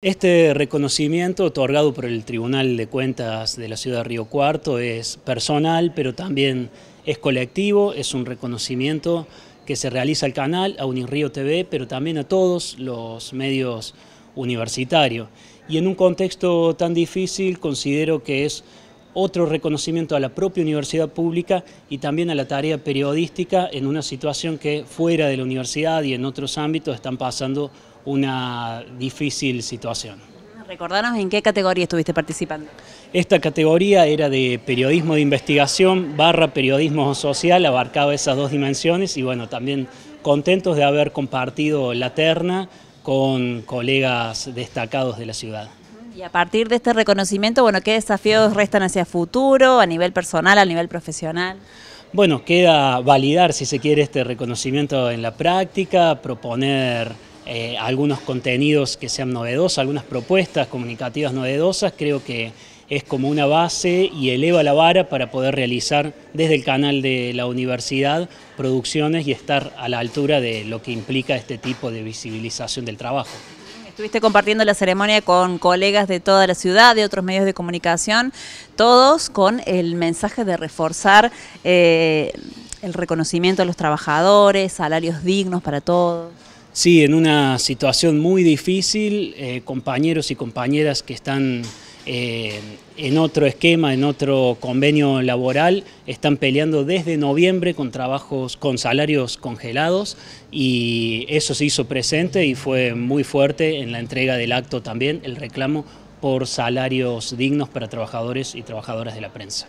Este reconocimiento otorgado por el Tribunal de Cuentas de la Ciudad de Río Cuarto es personal, pero también es colectivo, es un reconocimiento que se realiza al canal, a Unirío TV, pero también a todos los medios universitarios. Y en un contexto tan difícil considero que es otro reconocimiento a la propia universidad pública y también a la tarea periodística en una situación que fuera de la universidad y en otros ámbitos están pasando una difícil situación. Recordanos en qué categoría estuviste participando. Esta categoría era de periodismo de investigación barra periodismo social, abarcaba esas dos dimensiones y bueno, también contentos de haber compartido la terna con colegas destacados de la ciudad. Y a partir de este reconocimiento, bueno, ¿qué desafíos restan hacia futuro, a nivel personal, a nivel profesional? Bueno, queda validar, si se quiere, este reconocimiento en la práctica, proponer eh, algunos contenidos que sean novedosos, algunas propuestas comunicativas novedosas, creo que es como una base y eleva la vara para poder realizar desde el canal de la universidad producciones y estar a la altura de lo que implica este tipo de visibilización del trabajo. Estuviste compartiendo la ceremonia con colegas de toda la ciudad, de otros medios de comunicación, todos con el mensaje de reforzar eh, el reconocimiento a los trabajadores, salarios dignos para todos. Sí, en una situación muy difícil, eh, compañeros y compañeras que están eh, en otro esquema, en otro convenio laboral, están peleando desde noviembre con trabajos, con salarios congelados y eso se hizo presente y fue muy fuerte en la entrega del acto también, el reclamo por salarios dignos para trabajadores y trabajadoras de la prensa.